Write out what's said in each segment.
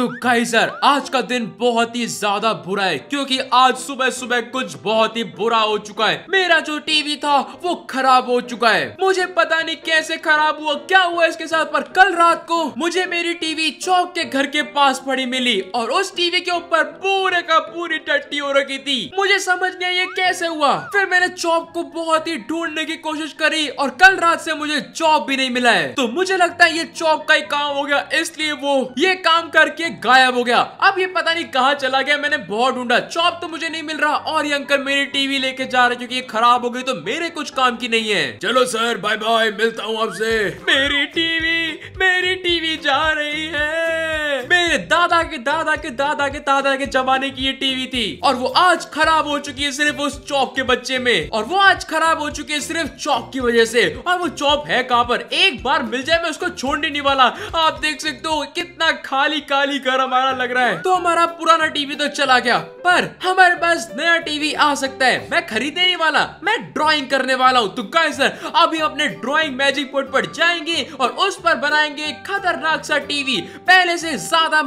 तो गाइजर आज का दिन बहुत ही ज्यादा बुरा है क्योंकि आज सुबह सुबह कुछ बहुत ही बुरा हो चुका है मेरा जो टीवी था वो खराब हो चुका है मुझे पता नहीं कैसे खराब हुआ क्या हुआ इसके साथ पर कल रात को मुझे मेरी टीवी चौक के घर के पास पड़ी मिली और उस टीवी के ऊपर पूरे का पूरी टट्टी हो रखी थी मुझे समझ नहीं ये कैसे हुआ फिर मैंने चौक को बहुत ही ढूंढने की कोशिश करी और कल रात से मुझे चौक भी नहीं मिला है तो मुझे लगता है ये चौक का ही काम हो गया इसलिए वो ये काम करके गायब हो गया अब ये पता नहीं कहा चला गया मैंने बहुत ढूंढा चौप तो मुझे नहीं मिल रहा और ये अंकल मेरी टीवी लेके जा रहे क्योंकि ये खराब हो गई तो मेरे कुछ काम की नहीं है चलो सर बाय बाय मिलता हूँ आपसे मेरी टीवी मेरी टीवी जा रही है मेरे दादा के दादा के दादा के दादा के जमाने की ये टीवी थी और वो आज खराब हो चुकी है सिर्फ उस चौक के बच्चे में और वो आज खराब हो चुकी है सिर्फ चौक की वजह से और वो चौप है कहाँ पर एक बार मिल जाए मैं उसको छोड़ने नहीं वाला आप देख सकते हो कितना खाली खाली घर हमारा लग रहा है तो हमारा पुराना टीवी तो चला गया पर हमारे पास नया टीवी आ सकता है मैं खरीदने नहीं वाला मैं ड्राइंग करने वाला हूँ तो गाइस सर अभी अपने ड्राइंग मैजिक बोर्ड पर जाएंगे और उस पर बनाएंगे खतरनाक सा टीवी पहले से ज्यादा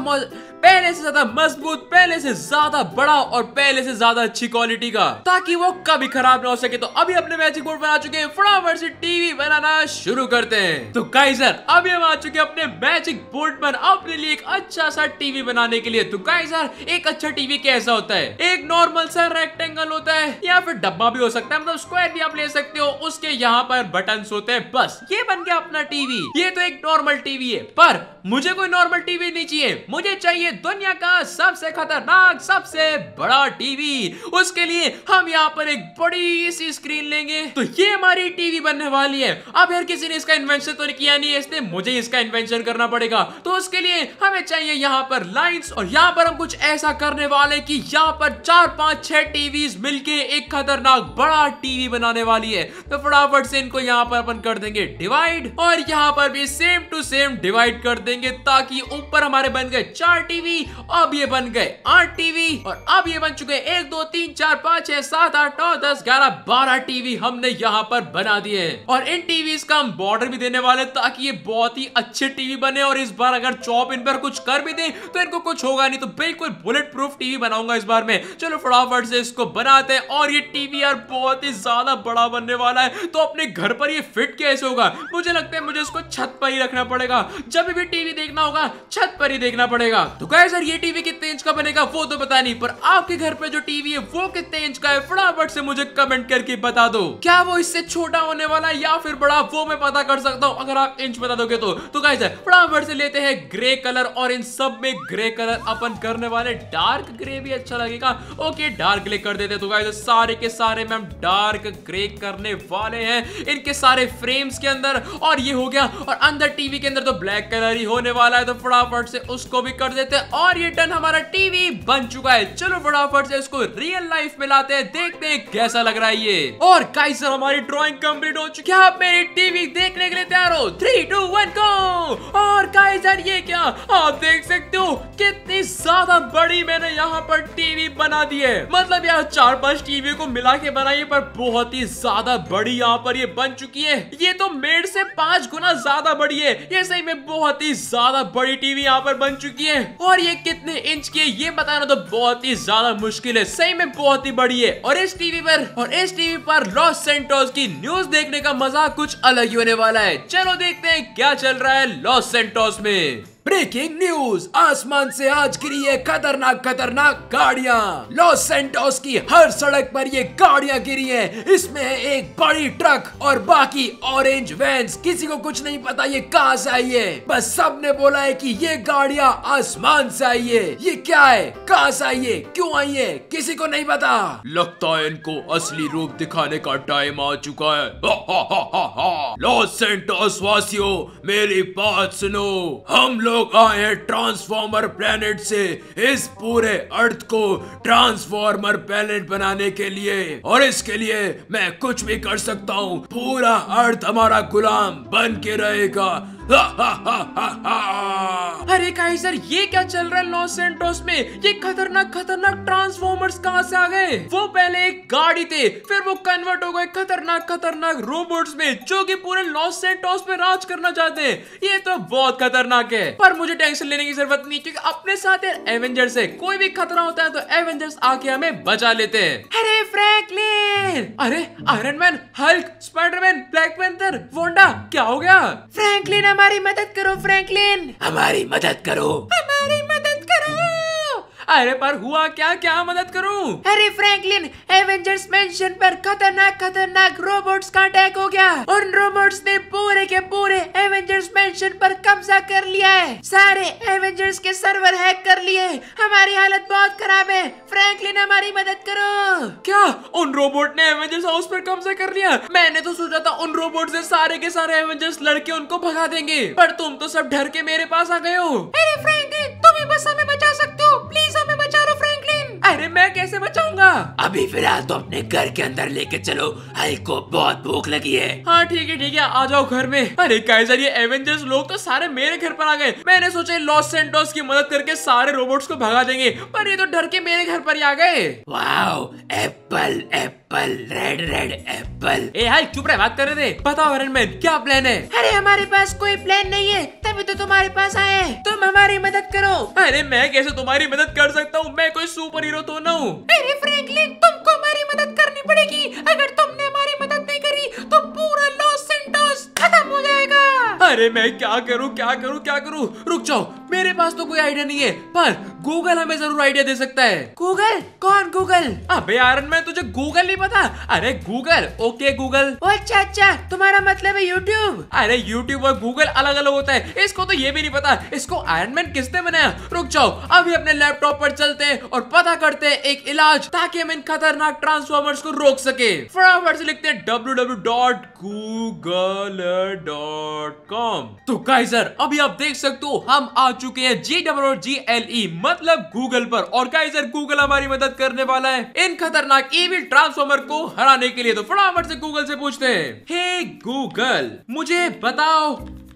पहले से ज्यादा मजबूत पहले से ज्यादा बड़ा और पहले से ज्यादा अच्छी क्वालिटी का ताकि वो कभी खराब ना हो सके तो अभी अपने मैजिक बोर्ड बना चुके हैं फटाफट से टीवी बनाना शुरू करते हैं तो काइजर अभी हम आ चुके हैं अपने मैजिक बोर्ड पर अपने लिए एक अच्छा सा टीवी बनाने के लिए तो काइजर एक अच्छा टीवी कैसा होता है एक नॉर्मल सा रेक्टेंगल होता है या फिर डब्बा भी हो सकता है मतलब स्क्वायर भी आप ले सकते हो उसके यहाँ पर बटन होते हैं बस ये बन गया अपना टीवी ये तो एक नॉर्मल टीवी है पर मुझे कोई नॉर्मल टीवी नहीं चाहिए मुझे चाहिए दुनिया का सबसे खतरनाक सबसे बड़ा टीवी उसके लिए हम यहाँ पर एक बड़ी सी स्क्रीन लेंगे तो ये हमारी टीवी बनने वाली है अब यार किसी ने इसका इन्वेंशन तो नहीं किया नहीं है इसलिए मुझे इसका इन्वेंशन करना पड़ेगा तो उसके लिए हमें चाहिए यहाँ पर लाइन्स और यहाँ पर हम कुछ ऐसा करने वाले की यहाँ पर चार पांच छह टीवी मिलकर एक खतरनाक बड़ा टीवी बनाने वाली है तो फटाफट से इनको यहाँ पर अपन कर देंगे डिवाइड और यहाँ पर भी सेम टू सेम डिवाइड कर देंगे देंगे ताकि ऊपर हमारे बन गए चार टीवी अब ये बन गए आठ टीवी और अब ये बन चुके एक दो तीन चार पाँच छह सात आठ नौ दस ग्यारह बारह टीवी हमने यहाँ पर बना दिए है और इन टीवी का हम बॉर्डर भी देने वाले ताकि ये बहुत ही अच्छे टीवी बने और इस बार अगर चौप इन पर कुछ कर भी दे तो इनको कुछ होगा नहीं तो बिल्कुल बुलेट प्रूफ टीवी बनाऊंगा इस बार में चलो फटाफट से इसको बनाते हैं और ये टीवी यार बहुत ही ज्यादा बड़ा बनने वाला है तो अपने घर पर ये फिट कैसे होगा मुझे लगता है मुझे इसको छत पर ही रखना पड़ेगा जब भी टीवी टीवी देखना होगा छत पर ही देखना पड़ेगा तो गाय सर ये टीवी कितने इंच का बनेगा वो तो पता नहीं पर आपके घर पे जो टीवी है वो कितने इंच का है फटाफट से मुझे कमेंट करके बता दो क्या वो इससे छोटा होने वाला या फिर बड़ा वो मैं पता कर सकता हूँ अगर आप इंच बता दोगे तो तो सर फटाफट से लेते हैं ग्रे कलर और इन सब में ग्रे कलर अपन करने वाले डार्क ग्रे भी अच्छा लगेगा ओके डार्क ग्रे कर देते तो गाइस तो सारे के सारे में हम डार्क ग्रे करने वाले हैं इनके सारे फ्रेम्स के अंदर और ये हो गया और अंदर टीवी के अंदर तो ब्लैक कलर ही होने वाला है तो फटाफट से उसको भी कर देते हैं और ये टन हमारा टीवी बन चुका है चलो फटाफट से इसको रियल लाइफ में लाते हैं देखते हैं कैसा लग रहा है ये और कई सर हमारी ड्रॉइंग कम्प्लीट हो चुकी है आप मेरी टीवी देखने के लिए तैयार हो थ्री टू वन गो और कई सर ये क्या आप देख सकते हो कितनी ज्यादा बड़ी मैंने यहाँ पर टीवी बना दी है मतलब यार चार पांच टीवी को मिला के बनाई पर बहुत ही ज्यादा बड़ी यहाँ पर ये बन चुकी है ये तो मेड से पांच गुना ज्यादा बड़ी है ये सही में बहुत ही ज्यादा बड़ी टीवी यहाँ पर बन चुकी है और ये कितने इंच की है ये बताना तो बहुत ही ज्यादा मुश्किल है सही में बहुत ही बड़ी है और इस टीवी पर और इस टीवी पर लॉस सेंटोस की न्यूज देखने का मजा कुछ अलग ही होने वाला है चलो देखते हैं क्या चल रहा है लॉस सेंटोस में ब्रेकिंग न्यूज आसमान से आज गिरी है खतरनाक खतरनाक गाड़िया लॉस सेंटोस की हर सड़क पर ये गाड़ियाँ गिरी हैं इसमें है एक बड़ी ट्रक और बाकी ऑरेंज वैन्स किसी को कुछ नहीं पता ये कहा से आई है बस सब ने बोला है कि ये गाड़ियाँ आसमान से आई है ये क्या है कहा से आई है क्यों आई है किसी को नहीं पता लगता है इनको असली रूप दिखाने का टाइम आ चुका है लॉस सेंटोस वासियों मेरी बात सुनो हम लोग लोग आए हैं ट्रांसफॉर्मर प्लेनेट से इस पूरे अर्थ को ट्रांसफॉर्मर प्लेनेट बनाने के लिए और इसके लिए मैं कुछ भी कर सकता हूँ पूरा अर्थ हमारा गुलाम बन के रहेगा अरे काइजर सर ये क्या चल रहा है लॉस सेंटोस में ये खतरनाक खतरनाक ट्रांसफॉर्मर्स कहाँ से आ गए वो पहले एक गाड़ी थे फिर वो कन्वर्ट हो गए खतरनाक खतरनाक रोबोट्स में जो कि पूरे लॉस सेंटोस में राज करना चाहते हैं ये तो बहुत खतरनाक है पर मुझे टेंशन लेने की जरूरत नहीं क्योंकि अपने साथ एवेंजर्स है कोई भी खतरा होता है तो एवेंजर्स आके हमें बचा लेते हैं अरे फ्रैंकलिन अरे Iron Man Hulk Spiderman Black Panther Wanda क्या हो गया फ्रैंकलिन हमारी मदद करो फ्रैंकलिन हमारी मदद करो हमारी मदद अरे पर हुआ क्या क्या मदद करूं? अरे फ्रैंकलिन एवेंजर्स मेंशन पर खतरनाक खतरनाक रोबोट्स का अटैक हो गया उन रोबोट्स ने पूरे के पूरे एवेंजर्स मेंशन पर कब्जा कर लिया है सारे एवेंजर्स के सर्वर हैक कर लिए हमारी हालत बहुत खराब है फ्रैंकलिन हमारी मदद करो क्या उन रोबोट ने एवेंजर्स हाउस पर कब्जा कर लिया मैंने तो सोचा था उन रोबोट ऐसी सारे के सारे एवेंजर्स लड़के उनको भगा देंगे पर तुम तो सब डर के मेरे पास आ गए हो अरे फ्रेंकलिन तुम हमें बस हमें बचा सकते हो प्लीज अरे मैं कैसे बचाऊंगा अभी फिलहाल तो अपने घर के अंदर लेके चलो हरी को बहुत भूख लगी है हाँ ठीक है ठीक है आ जाओ घर में अरे काइजर ये एवेंजर्स लोग तो सारे मेरे घर पर आ गए मैंने सोचा लॉस सेंटोस की मदद करके सारे रोबोट्स को भगा देंगे पर ये तो डर के मेरे घर पर ही आ गए वाह apple apple red red apple ए हाय चुप रहे बात कर रहे थे बताओ आयरन मैन क्या प्लान है अरे हमारे पास कोई प्लान नहीं है तभी तो तुम्हारे पास आए तुम हमारी मदद करो अरे मैं कैसे तुम्हारी मदद कर सकता हूँ मैं कोई सुपर हीरो तो ना हूँ अरे फ्रैंकलिन तुमको हमारी मदद करनी पड़ेगी अगर तुमने हमारी मदद नहीं करी तो पूरा लॉस सेंटोस खत्म हो जाएगा अरे मैं क्या करूँ क्या करूँ क्या करूँ रुक जाओ मेरे पास तो कोई आइडिया नहीं है पर गूगल हमें जरूर आइडिया दे सकता है गूगल कौन गूगल अबे आरन मैं तुझे गूगल नहीं पता अरे गूगल ओके गूगल अच्छा अच्छा तुम्हारा मतलब है यूट्यूब अरे यूट्यूब और गूगल अलग अलग होता है इसको तो ये भी नहीं पता इसको आयरन मैन किसने बनाया रुक जाओ अभी अपने लैपटॉप पर चलते हैं और पता करते हैं एक इलाज ताकि हम इन खतरनाक ट्रांसफॉर्मर्स को रोक सके फटाफट से लिखते हैं W W dot Google dot com तो गाइजर अभी आप देख सकते हो हम आ चुके हैं जी डब्ल्यू जी एल ई मतलब गूगल पर और क्या इधर गूगल हमारी मदद करने वाला है इन खतरनाक ईविल ट्रांसफॉर्मर को हराने के लिए तो फटाफट से गूगल से पूछते हैं हे गूगल मुझे बताओ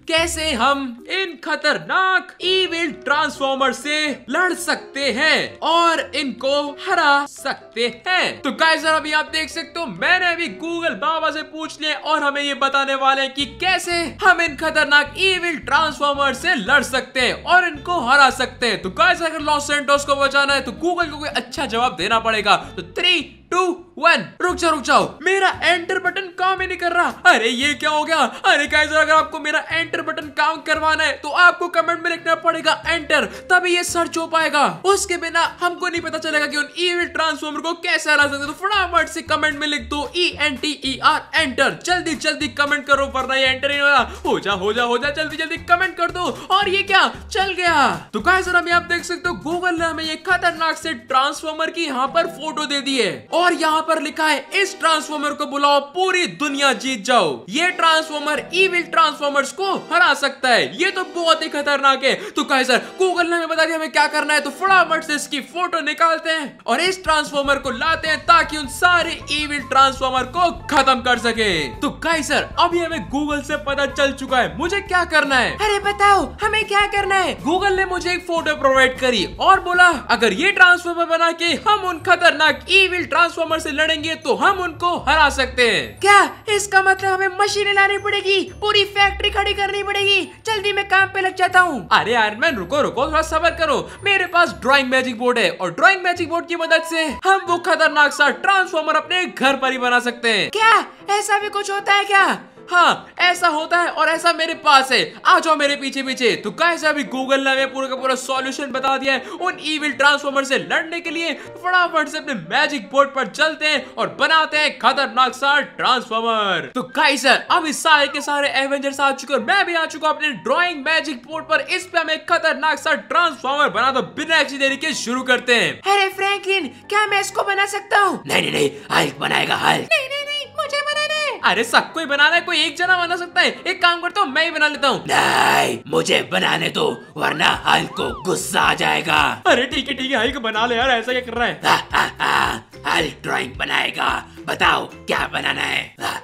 कैसे हम इन खतरनाक इविल ट्रांसफॉर्मर से लड़ सकते हैं और इनको हरा सकते हैं तो गाइस अभी आप देख सकते हो मैंने अभी गूगल बाबा से पूछ लिया और हमें ये बताने वाले हैं कि कैसे हम इन खतरनाक इविल ट्रांसफॉर्मर से लड़ सकते हैं और इनको हरा सकते हैं तो गाइस अगर लॉस एंटोस को बचाना है तो गूगल को कोई अच्छा जवाब देना पड़ेगा तो थ्री टू वन रुक जाओ रुक जाओ मेरा एंटर बटन काम ही नहीं कर रहा अरे ये क्या हो गया अरे गाइस अगर आपको मेरा एंटर बटन काम करवाना है तो आपको कमेंट में लिखना पड़ेगा एंटर तभी ये सर्च हो पाएगा उसके बिना हमको नहीं पता चलेगा कि उन ईविल ट्रांसफॉर्मर को कैसे हरा सकते तो फटाफट से कमेंट में लिख दो E N T E R enter जल्दी जल्दी कमेंट करो वरना ये एंटर नहीं होगा हो जा हो जा हो जा जल्दी जल्दी कमेंट कर दो और ये क्या चल गया तो गाइस हम आप देख सकते हो गूगल ने हमें ये खतरनाक से ट्रांसफॉर्मर की यहाँ पर फोटो दे दी है और यहाँ पर लिखा है इस ट्रांसफॉर्मर को बुलाओ पूरी दुनिया जीत जाओ ये ट्रांसफॉर्मर ईविल ट्रांसफॉर्मर्स को हरा सकता है ये तो बहुत ही खतरनाक है तो कहे सर गूगल ने बता दिया हमें क्या करना है तो फटाफट से इसकी फोटो निकालते हैं और इस ट्रांसफॉर्मर को लाते हैं ताकि उन सारे ईविल ट्रांसफॉर्मर को खत्म कर सके तो कहे सर अभी हमें गूगल से पता चल चुका है मुझे क्या करना है अरे बताओ हमें क्या करना है गूगल ने मुझे एक फोटो प्रोवाइड करी और बोला अगर ये ट्रांसफॉर्मर बना के हम उन खतरनाक ईविल ट्रांस ट्रांसफॉर्मर से लड़ेंगे तो हम उनको हरा सकते हैं क्या इसका मतलब हमें मशीनें लानी पड़ेगी पूरी फैक्ट्री खड़ी करनी पड़ेगी जल्दी मैं काम पे लग जाता हूँ अरे आयरमैन रुको रुको थोड़ा सबर करो मेरे पास ड्रॉइंग मैजिक बोर्ड है और ड्रॉइंग मैजिक बोर्ड की मदद ऐसी हम वो खतरनाक सा ट्रांसफॉर्मर अपने घर पर ही बना सकते हैं क्या ऐसा भी कुछ होता है क्या हाँ ऐसा होता है और ऐसा मेरे पास है आ जाओ मेरे पीछे पीछे तो कैसे अभी गूगल ने हमें पूरा का पूरा सॉल्यूशन बता दिया है उन ईविल ट्रांसफॉर्मर से लड़ने के लिए फटाफट से अपने मैजिक बोर्ड पर चलते हैं और बनाते हैं खतरनाक सा ट्रांसफॉर्मर तो कई सर अभी सारे के सारे एवेंजर्स आ चुके और मैं भी आ चुका अपने ड्रॉइंग मैजिक बोर्ड पर इस पे हमें खतरनाक सा ट्रांसफॉर्मर बना दो बिना किसी देरी के शुरू करते हैं अरे फ्रेंकिन क्या मैं इसको बना सकता हूँ नहीं नहीं नहीं हल्क बनाएगा हल्क नहीं नहीं नहीं मुझे बना अरे सबको ही बनाना है कोई एक जना बना सकता है एक काम करता हूँ मैं ही बना लेता हूँ मुझे बनाने दो वरना हल को गुस्सा आ जाएगा अरे ठीक है ठीक है हल्क बना ले यार ऐसा क्या कर रहा है हल्क ड्राइंग बनाएगा बताओ क्या बनाना है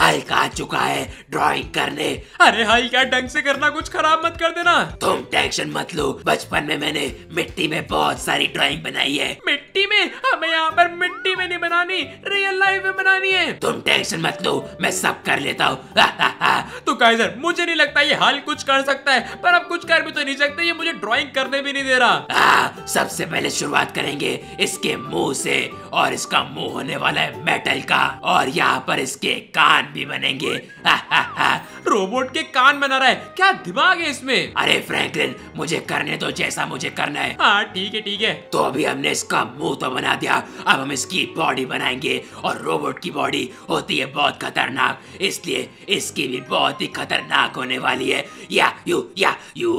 हल्का चुका है ड्राइंग करने अरे हल्का ढंग से करना कुछ खराब मत कर देना तुम टेंशन मत लो बचपन में मैंने मिट्टी में बहुत सारी ड्राइंग बनाई है मिट्टी में हमें यहाँ पर मिट्टी में नहीं बनानी रियल लाइफ में बनानी है तुम टेंशन मत लो मैं सब कर लेता हूँ तो काइजर मुझे नहीं लगता ये हाल कुछ कर सकता है पर अब कुछ कर भी तो नहीं सकते ये मुझे ड्रॉइंग करने भी नहीं दे रहा सबसे पहले शुरुआत करेंगे इसके मुंह से और इसका मुंह होने वाला है मेटल का और यहाँ पर इसके कान भी बनेंगे रोबोट के कान बना रहा है क्या दिमाग है इसमें अरे फ्रैंकलिन मुझे करने तो जैसा मुझे करना है हाँ ठीक है ठीक है तो अभी हमने इसका मुंह तो बना दिया अब हम इसकी बॉडी बनाएंगे और रोबोट की बॉडी होती है बहुत खतरनाक इसलिए इसकी भी बहुत ही खतरनाक होने वाली है या यू या यू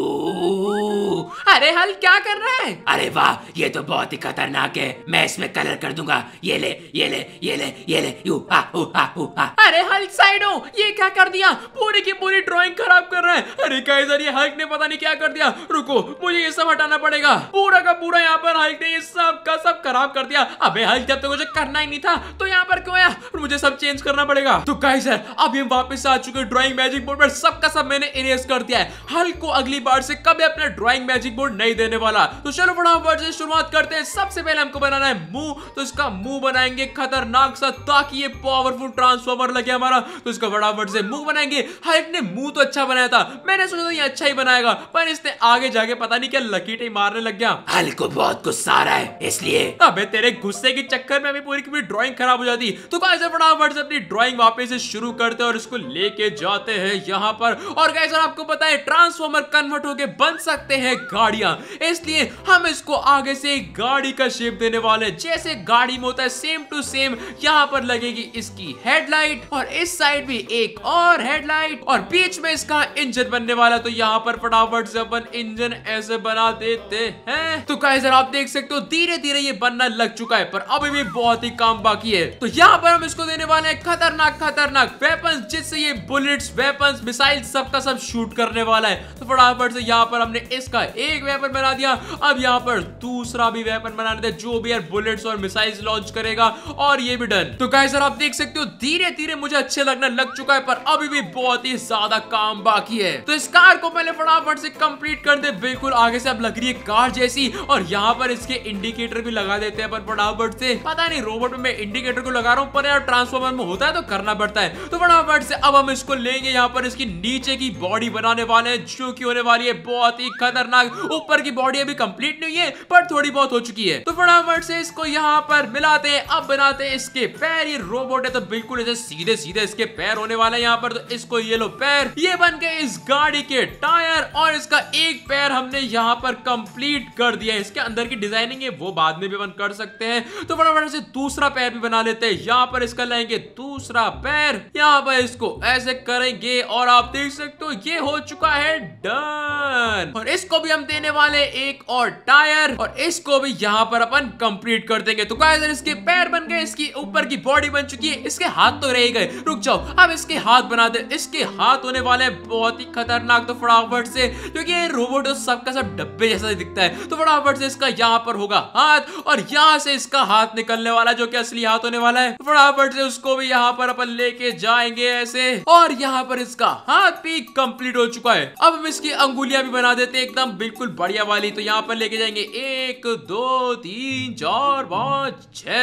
अरे हल क्या कर रहा है अरे वाह ये तो बहुत ही खतरनाक है मैं इसमें कलर कर दूंगा ये ले ये ले ये ले ले ये ले यू हा हु हा हु हा अरे हल्क साइड हो ये क्या कर दिया पूरी की पूरी ड्राइंग खराब कर रहा है अरे काइजर ये हल्क ने पता नहीं क्या कर दिया रुको मुझे ये सब हटाना पड़ेगा पूरा का पूरा यहाँ पर हल्क ने ये सब का सब खराब कर दिया अबे हल्क जब तो मुझे करना ही नहीं था तो यहाँ पर क्यों आया मुझे सब चेंज करना पड़ेगा तो काइजर अब ये वापस आ चुके ड्राइंग मैजिक बोर्ड पर सब का सब मैंने इरेज कर दिया है हल्क को अगली बार से कभी अपना ड्राइंग मैजिक बोर्ड नहीं देने वाला तो चलो फटाफट से शुरुआत करते हैं सबसे पहले हमको बनाना है मुंह तो इसका मुंह बनाएंगे खतरनाक दिमाग साथ ताकि ये पावरफुल ट्रांसफॉर्मर लगे हमारा तो इसका फटाफट से मुंह बनाएंगे हाइट ने मुंह तो अच्छा बनाया था मैंने सोचा था ये अच्छा ही बनाएगा पर इसने आगे जाके पता नहीं क्या लकीट ही मारने लग गया हल को बहुत गुस्सा आ रहा है इसलिए अबे तेरे गुस्से के चक्कर में अभी पूरी की पूरी ड्रॉइंग खराब हो जाती तो गाइस फटाफट से अपनी ड्रॉइंग वापस से शुरू करते हैं और इसको लेके जाते हैं यहाँ पर और कैसे आपको पता है ट्रांसफॉर्मर कन्वर्ट होके बन सकते हैं गाड़ियां इसलिए हम इसको आगे से गाड़ी का शेप देने वाले जैसे गाड़ी में होता है सेम टू सेम यहाँ पर लगेगी इसकी हेडलाइट और इस साइड भी एक और हेडलाइट और बीच में इसका इंजन बनने वाला तो यहाँ पर फटाफट से अपन इंजन ऐसे बना देते हैं तो गाइस आप देख सकते हो धीरे धीरे ये बनना लग चुका है पर अभी भी बहुत ही काम बाकी है तो यहाँ पर हम इसको देने वाले हैं खतरनाक खतरनाक वेपन जिससे ये बुलेट्स वेपन मिसाइल सबका सब शूट करने वाला है तो फटाफट से यहाँ पर हमने इसका एक वेपन बना दिया अब यहाँ पर दूसरा भी वेपन बना देते जो भी यार बुलेट्स और मिसाइल लॉन्च करेगा और ये भी डन तो गाइस सर आप देख सकते हो धीरे धीरे मुझे अच्छे लगने लग चुका है पर अभी भी बहुत ही ज्यादा काम बाकी है तो इस कार को पहले फटाफट से कंप्लीट कर दे बिल्कुल आगे से अब लग रही है कार जैसी और यहाँ पर इसके इंडिकेटर भी लगा देते हैं पर फटाफट से पता नहीं रोबोट में मैं इंडिकेटर को लगा रहा हूँ पर यार ट्रांसफॉर्मर में होता है तो करना पड़ता है तो फटाफट से अब हम इसको लेंगे यहाँ पर इसकी नीचे की बॉडी बनाने वाले हैं जो की होने वाली है बहुत ही खतरनाक ऊपर की बॉडी अभी कंप्लीट नहीं है पर थोड़ी बहुत हो चुकी है तो फटाफट से इसको यहाँ पर मिलाते हैं अब बनाते हैं इस इसके पैर ये रोबोट है तो बिल्कुल ऐसे सीधे सीधे इसके पैर होने वाले यहाँ पर तो इसको ये लो पैर ये बन गए इस गाड़ी के टायर और इसका एक पैर हमने यहाँ पर कंप्लीट कर दिया इसके अंदर की डिजाइनिंग है वो बाद में भी बन कर सकते हैं तो फटाफट से दूसरा पैर भी बना लेते हैं यहाँ पर इसका लाएंगे दूसरा पैर यहाँ पर इसको ऐसे करेंगे और आप देख सकते हो ये हो चुका है डन और इसको भी हम देने वाले एक और टायर और इसको भी यहाँ पर अपन कंप्लीट कर देंगे तो इसके पैर बन गए इसकी ऊपर की बॉडी बन चुकी है इसके हाथ तो रह गए रुक जाओ अब इसके हाथ बना दे इसके हाथ होने वाले बहुत ही खतरनाक तो फटाफट से क्योंकि ये रोबोट सबका सब डब्बे जैसा दिखता है तो फटाफट से इसका यहाँ पर होगा हाथ और यहाँ से इसका हाथ निकलने वाला जो की असली हाथ होने वाला है फटाफट से उसको भी यहाँ पर अपन लेके जाएंगे ऐसे और यहाँ पर इसका हाथ भी कंप्लीट हो चुका है अब हम इसकी अंगुलियां भी बना देते हैं एकदम बिल्कुल बढ़िया वाली तो यहाँ पर लेके जाएंगे एक दो तीन चार पांच छ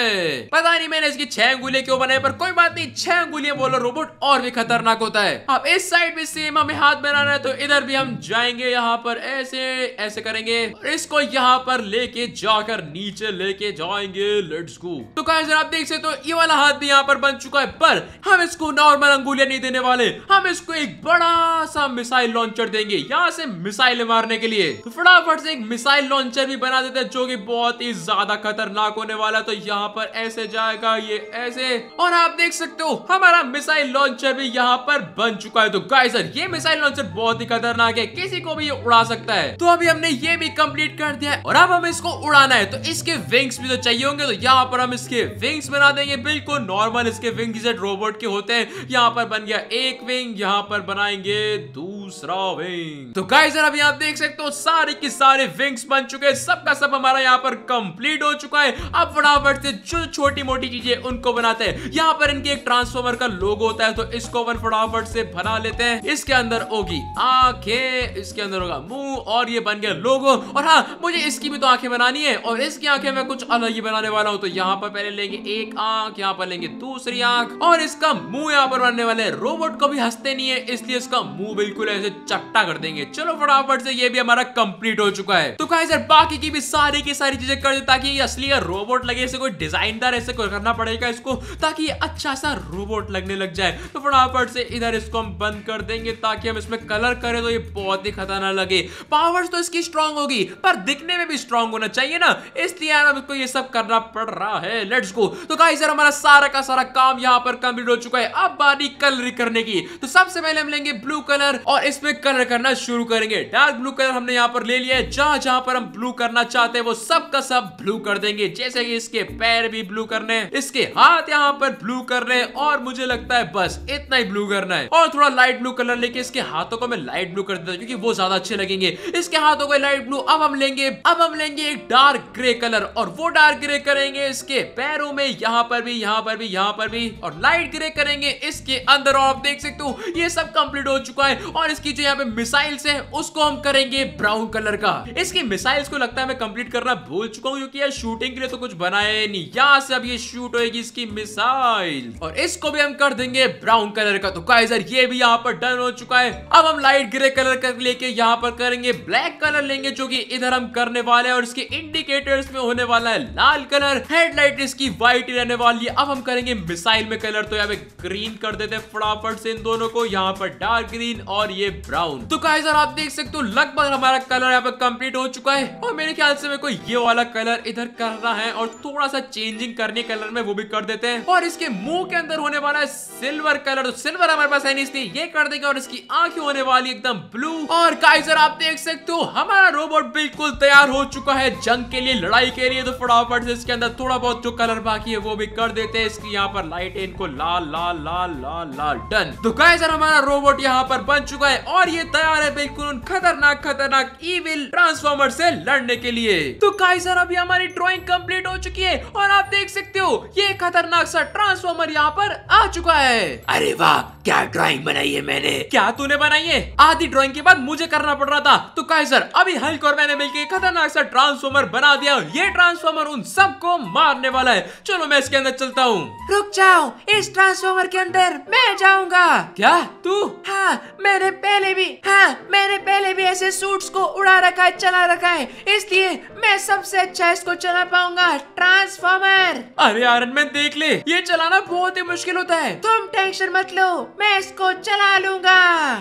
पता नहीं मैंने इसकी छह अंगुलियां क्यों बनाए पर कोई बात नहीं छह अंगुलियां बोलो रोबोट और भी खतरनाक होता है अब इस साइड भी सेम हमें हाथ बनाना है तो इधर भी हम जाएंगे यहाँ पर ऐसे ऐसे करेंगे इसको यहाँ पर लेके जाकर नीचे लेके जाएंगे लेट्स गो तो गाइस आप देख सकते हो ये वाला हाथ भी यहाँ पर बन चुका है पर हम इसको नॉर्मल अंगुलिया नहीं देने वाले हम इसको एक बड़ा सा मिसाइल लॉन्चर देंगे यहाँ से मिसाइल मारने के लिए तो फटाफट से एक मिसाइल लॉन्चर भी बना देते हैं जो कि बहुत ही ज्यादा खतरनाक होने वाला तो यहाँ पर ऐसे जाएगा ये ऐसे और आप देख सकते हो हमारा मिसाइल लॉन्चर भी यहाँ पर बन चुका है तो गाइजर ये मिसाइल लॉन्चर बहुत ही खतरनाक है किसी को भी ये उड़ा सकता है तो अभी हमने ये भी कम्प्लीट कर दिया है और अब हमें इसको उड़ाना है तो इसके विंग्स भी तो चाहिए होंगे तो यहाँ पर हम इसके विंग्स बना देंगे बिल्कुल नॉर्मल इसके विंग रोबोट के होते हैं यहाँ पर बन गया एक विंग यहाँ पर बनाएंगे दूसरा विंग तो गाइजर अभी आप देख सकते हो सारे के सारे विंग्स बन चुके हैं सबका सब हमारा यहाँ पर कंप्लीट हो चुका है अब फटाफट से जो छोटी मोटी चीजें ये उनको बनाते हैं यहाँ पर इनके एक ट्रांसफॉर्मर का लोगो होता है तो इसको अपन फटाफट से बना लेते हैं इसके अंदर होगी आंखें इसके अंदर होगा मुंह और ये बन गया लोगो और हाँ मुझे इसकी भी तो आंखें बनानी है और इसकी आंखें मैं कुछ अलग ही बनाने वाला हूँ तो यहाँ पर पहले लेंगे एक आंख यहाँ पर लेंगे दूसरी आंख और इसका मुंह यहाँ पर बनने वाले रोबोट को भी हंसते नहीं है इसलिए इसका मुंह बिल्कुल ऐसे चट्टा कर देंगे चलो फटाफट से ये भी हमारा कंप्लीट हो चुका है तो कहा बाकी की भी सारी की सारी चीजें कर दे ताकि असली रोबोट लगे ऐसे कोई डिजाइनदार ऐसे कोई करना पड़ेगा इसको ताकि अच्छा सा रोबोट लगने लग जाए तो फटाफट से इधर इसको हम बंद कर देंगे ताकि हम इसमें कलर करें तो ये बहुत ही खतरनाक लगे पावर्स तो इसकी स्ट्रांग होगी पर दिखने में भी स्ट्रांग होना चाहिए ना इसलिए यार हमको ये सब करना पड़ रहा है लेट्स गो तो गाइस यार हमारा सारा का सारा काम यहाँ पर कंप्लीट हो चुका है अब बारी कलर करने की तो सबसे पहले हम लेंगे ब्लू कलर और इसमें कलर करना शुरू करेंगे डार्क ब्लू कलर हमने यहाँ पर ले लिया है जहां जहां पर हम ब्लू करना चाहते हैं वो सब का सब ब्लू कर देंगे जैसे कि इसके पैर भी ब्लू करने इसके हाथ यहाँ पर ब्लू कर रहे हैं और मुझे लगता है बस इतना ही ब्लू करना है और थोड़ा लाइट ब्लू कलर लेके इसके हाथों को मैं लाइट ब्लू कर देता हूँ क्योंकि वो ज्यादा अच्छे लगेंगे इसके हाथों को लाइट ब्लू अब हम लेंगे अब हम लेंगे एक डार्क ग्रे कलर और वो डार्क ग्रे करेंगे इसके पैरों में यहाँ पर भी यहाँ पर भी यहाँ पर भी और लाइट ग्रे करेंगे इसके अंदर और आप देख सकते हो ये सब कंप्लीट हो चुका है और इसकी जो यहाँ पे मिसाइल्स है उसको हम करेंगे ब्राउन कलर का इसके मिसाइल्स को लगता है मैं कंप्लीट करना भूल चुका हूँ क्योंकि यार शूटिंग के लिए तो कुछ बनाया नहीं यहाँ से अब ये शूट शूट होगी इसकी मिसाइल और इसको भी हम कर देंगे ब्राउन कलर का तो काइजर ये भी यहाँ पर डन हो चुका है अब हम लाइट ग्रे कलर कर लेके यहाँ पर करेंगे ब्लैक कलर लेंगे जो की इधर हम करने वाले हैं और इसके इंडिकेटर्स में होने वाला है लाल कलर हेडलाइट इसकी व्हाइट रहने वाली है अब हम करेंगे मिसाइल में कलर तो यहाँ पे ग्रीन कर देते हैं फटाफट से इन दोनों को यहाँ पर डार्क ग्रीन और ये ब्राउन तो काइजर आप देख सकते हो लगभग हमारा कलर यहाँ पर कंप्लीट हो चुका है और मेरे ख्याल से मेरे को ये वाला कलर इधर करना है और थोड़ा सा चेंजिंग करने कलर में है वो भी कर देते हैं और इसके मुंह के अंदर होने वाला है सिल्वर कलर तो सिल्वर हमारे पास है नहीं ये कर देगा और इसकी आंखें होने वाली एकदम ब्लू और काइजर आप देख सकते हो हमारा रोबोट बिल्कुल तैयार हो चुका है जंग के लिए लड़ाई के लिए तो फटाफट से इसके अंदर थोड़ा बहुत जो कलर बाकी है वो भी कर देते हैं इसकी यहाँ पर लाइट इनको लाल लाल लाल लाल लाल डन तो काइजर हमारा रोबोट यहाँ पर बन चुका है और ये तैयार है बिल्कुल उन खतरनाक खतरनाक ईविल ट्रांसफॉर्मर से लड़ने के लिए तो काइजर अभी हमारी ड्रॉइंग कम्प्लीट हो चुकी है और आप देख सकते हो ये खतरनाक सा ट्रांसफॉर्मर यहाँ पर आ चुका है अरे वाह क्या ड्राइंग बनाई है मैंने क्या तूने बनाई है आधी ड्राइंग के बाद मुझे करना पड़ रहा था तो सर अभी हल्क और मैंने मिलकर खतरनाक सा ट्रांसफॉर्मर बना दिया ये ट्रांसफॉर्मर उन सबको मारने वाला है चलो मैं इसके अंदर चलता हूँ रुक जाओ इस ट्रांसफॉर्मर के अंदर मैं जाऊँगा क्या तू हाँ मैंने पहले भी हाँ मैंने पहले भी ऐसे सूट को उड़ा रखा है चला रखा है इसलिए मैं सबसे अच्छा इसको चला पाऊंगा ट्रांसफॉर्मर अरे आरन मैं देख ले ये चलाना बहुत ही मुश्किल होता है तुम टेंशन मत लो मैं इसको चला लूंगा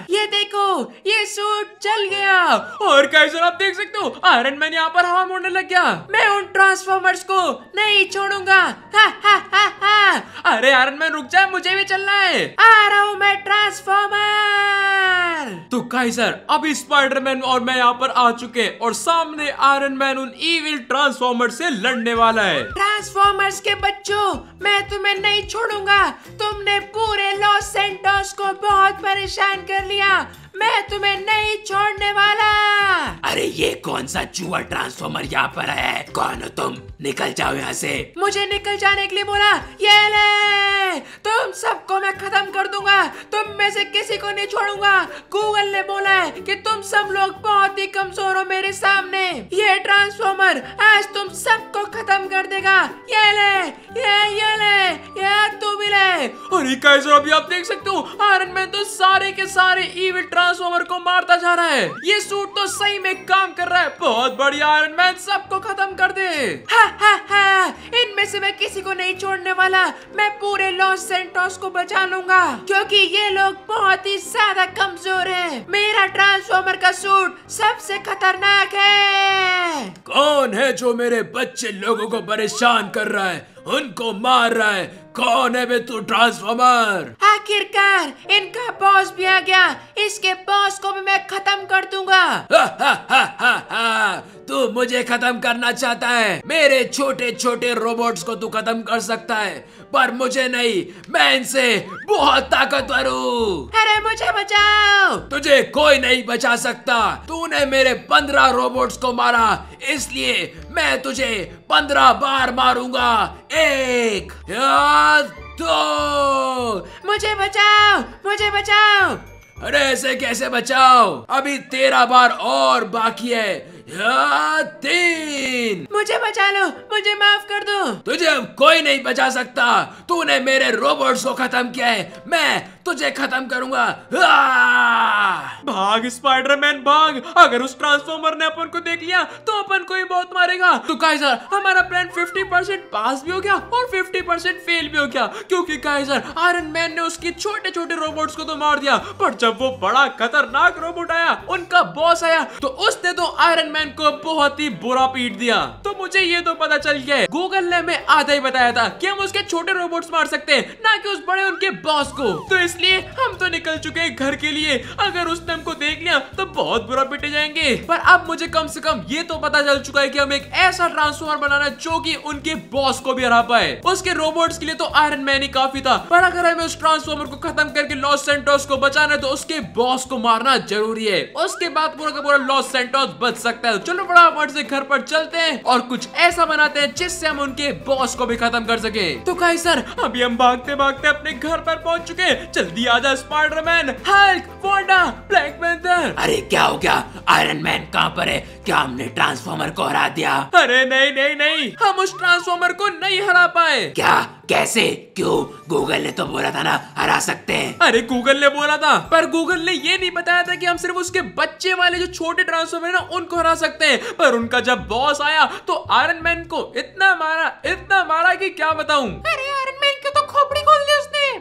ये देखो ये सूट चल गया और कैसे आप देख सकते हो आयरन मैन यहाँ पर हवा मोड़ने लग गया मैं उन ट्रांसफॉर्मर्स को नहीं छोड़ूंगा अरे आयरन मैन रुक जाए मुझे भी चलना है आ रहा हूँ मैं ट्रांसफॉर्मर तो सर अभी स्पाइडरमैन और मैं यहाँ पर आ चुके और सामने आयरन मैन उन ईविल ट्रांसफॉर्मर से लड़ने वाला है ट्रांसफॉर्मर्स के बच्चों मैं तुम्हें नहीं छोड़ूंगा तुमने पूरे लॉस एंड सेंटोस को बहुत परेशान कर लिया मैं तुम्हें नहीं छोड़ने वाला अरे ये कौन सा चूहा ट्रांसफॉर्मर यहाँ पर है कौन हो तुम निकल जाओ यहाँ से मुझे निकल जाने के लिए बोला ये ले तुम सबको मैं खत्म कर दूंगा तुम में से किसी को नहीं छोड़ूंगा गूगल ने बोला है कि तुम सब लोग बहुत ही कमजोर हो मेरे सामने ये ट्रांसफॉर्मर आज तुम सबको खत्म कर देगा ये ले ये ये ले ये तू भी ले अरे कैसे अभी आप देख सकते हो आयरन मैन तो सारे के सारे इविल ट्रांस ट्रांसफॉर्मर को मारता जा रहा है ये सूट तो सही में काम कर रहा है बहुत बढ़िया आयरन मैन सबको खत्म कर दे हा, हा, हा, इनमें से मैं किसी को नहीं छोड़ने वाला मैं पूरे लॉस सेंटोस को बचा लूंगा क्योंकि ये लोग बहुत ही ज्यादा कमजोर है मेरा ट्रांसफॉर्मर का सूट सबसे खतरनाक है कौन है जो मेरे बच्चे लोगों को परेशान कर रहा है उनको मार रहा है कौन है तू ट्रांसफॉर्मर आखिरकार इनका बॉस भी आ गया इसके बॉस को भी मैं खत्म कर दूंगा तू मुझे खत्म करना चाहता है मेरे छोटे छोटे रोबोट्स को तू खत्म कर सकता है पर मुझे नहीं मैं इनसे बहुत ताकतवर हूँ अरे मुझे बचाओ तुझे कोई नहीं बचा सकता तूने मेरे पंद्रह रोबोट्स को मारा इसलिए मैं तुझे पंद्रह बार मारूंगा एक दो मुझे बचाओ मुझे बचाओ अरे ऐसे कैसे बचाओ अभी तेरह बार और बाकी है तीन मुझे बचा लो मुझे माफ कर दो तुझे हम कोई नहीं बचा सकता तूने मेरे रोबोट्स को खत्म किया है मैं तुझे खत्म करूंगा भाग स्पाइडरमैन भाग अगर उस ट्रांसफॉर्मर ने अपन को देख लिया तो अपन को ही बहुत मारेगा तो काइजर हमारा प्लान 50 परसेंट पास भी हो गया और 50 परसेंट फेल भी हो गया क्योंकि काइजर आयरन मैन ने उसके छोटे छोटे रोबोट्स को तो मार दिया पर जब वो बड़ा खतरनाक रोबोट आया उनका बॉस आया तो उसने तो आयरन मैन को बहुत ही बुरा पीट दिया तो मुझे ये तो पता चल गया गूगल ने हमें आधा ही बताया था कि हम उसके छोटे रोबोट्स मार सकते हैं ना कि उस बड़े उनके बॉस को तो इसलिए हम तो निकल चुके हैं घर के लिए अगर उसने हमको देख लिया तो बहुत बुरा पीटे जाएंगे पर अब मुझे कम से कम ये तो पता चल चुका है की हम एक ऐसा ट्रांसफॉर्मर बनाना जो की उनके बॉस को भी हरा पाए उसके रोबोट्स के लिए तो आयरन मैन ही काफी था पर अगर हमें उस ट्रांसफॉर्मर को खत्म करके लॉस सेंटोस को बचाना है तो उसके बॉस को मारना जरूरी है उसके बाद पूरा का पूरा लॉस सेंटोस बच सकता सकता है तो चलो फटाफट से घर पर चलते हैं और कुछ ऐसा बनाते हैं जिससे हम उनके बॉस को भी खत्म कर सके तो कहे सर अभी हम भागते भागते अपने घर पर पहुंच चुके हैं जल्दी आ जा Spiderman Hulk Wanda Black Panther अरे क्या हो गया आयरन मैन कहाँ पर है क्या हमने ट्रांसफॉर्मर को हरा दिया अरे नहीं नहीं नहीं हम उस ट्रांसफॉर्मर को नहीं हरा पाए क्या कैसे क्यों गूगल ने तो बोला था ना हरा सकते हैं अरे गूगल ने बोला था पर गूगल ने ये नहीं बताया था कि हम सिर्फ उसके बच्चे वाले जो छोटे ट्रांसफॉर्मर है ना उनको हरा सकते हैं पर उनका जब बॉस आया तो आयरन मैन को इतना मारा इतना मारा कि क्या बताऊं अरे आयरन मैन की तो खोपड़ी को